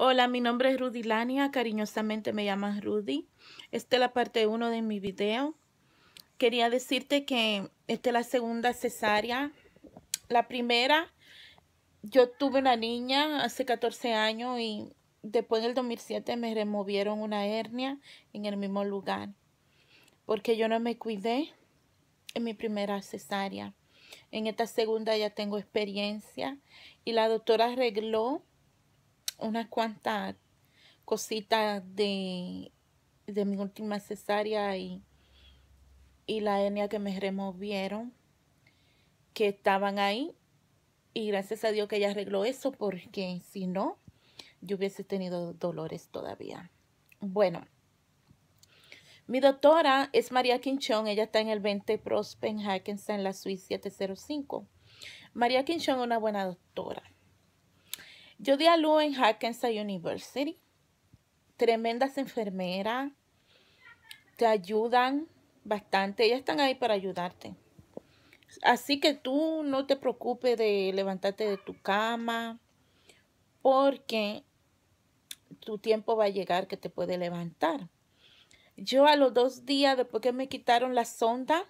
Hola, mi nombre es Rudy Lania, cariñosamente me llaman Rudy. Esta es la parte 1 de mi video. Quería decirte que esta es la segunda cesárea. La primera, yo tuve una niña hace 14 años y después del 2007 me removieron una hernia en el mismo lugar porque yo no me cuidé en mi primera cesárea. En esta segunda ya tengo experiencia y la doctora arregló unas cuantas cositas de, mi última cesárea y, y la hernia que me removieron que estaban ahí y gracias a Dios que ella arregló eso porque si no yo hubiese tenido dolores todavía. Bueno, mi doctora es María Quinchón, ella está en el 20 Prospen en la Suiza 705. María Quinchón es una buena doctora. Yo di a en Hackensack University. Tremendas enfermeras. Te ayudan bastante. Ellas están ahí para ayudarte. Así que tú no te preocupes de levantarte de tu cama porque tu tiempo va a llegar que te puede levantar. Yo a los dos días después que me quitaron la sonda,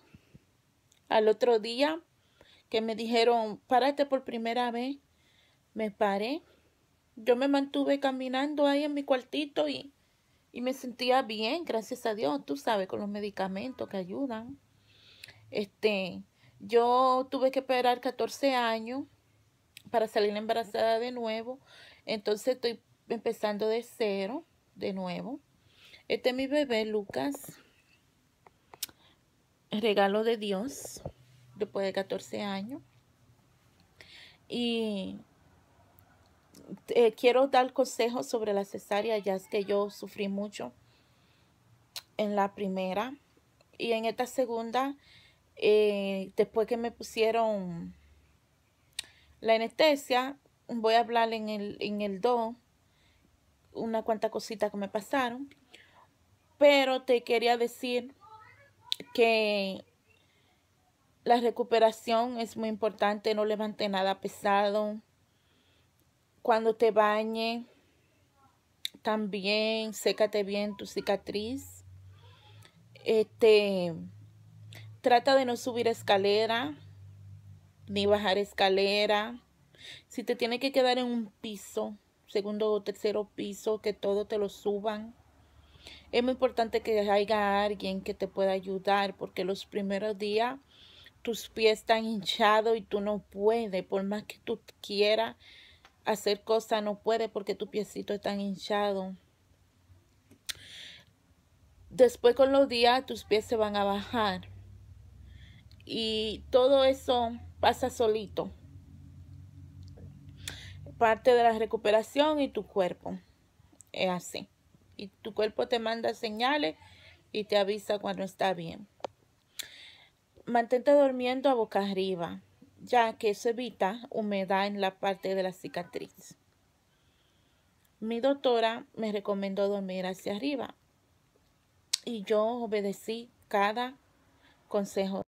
al otro día que me dijeron, párate por primera vez, me paré yo me mantuve caminando ahí en mi cuartito y, y me sentía bien, gracias a Dios, tú sabes, con los medicamentos que ayudan. Este, yo tuve que esperar 14 años para salir embarazada de nuevo. Entonces estoy empezando de cero, de nuevo. Este es mi bebé, Lucas. Regalo de Dios, después de 14 años. Y eh, quiero dar consejos sobre la cesárea, ya es que yo sufrí mucho en la primera. Y en esta segunda, eh, después que me pusieron la anestesia, voy a hablar en el, en el una cuanta cosita que me pasaron. Pero te quería decir que la recuperación es muy importante, no levante nada pesado cuando te bañe, también sécate bien tu cicatriz. Este, trata de no subir escalera ni bajar escalera. Si te tiene que quedar en un piso, segundo o tercero piso, que todo te lo suban. Es muy importante que haya alguien que te pueda ayudar porque los primeros días tus pies están hinchados y tú no puedes, por más que tú quieras hacer cosas no puede porque tus piecitos están hinchado Después con los días tus pies se van a bajar. Y todo eso pasa solito. Parte de la recuperación y tu cuerpo. Es así. Y tu cuerpo te manda señales y te avisa cuando está bien. Mantente durmiendo a boca arriba ya que eso evita humedad en la parte de la cicatriz. Mi doctora me recomendó dormir hacia arriba y yo obedecí cada consejo.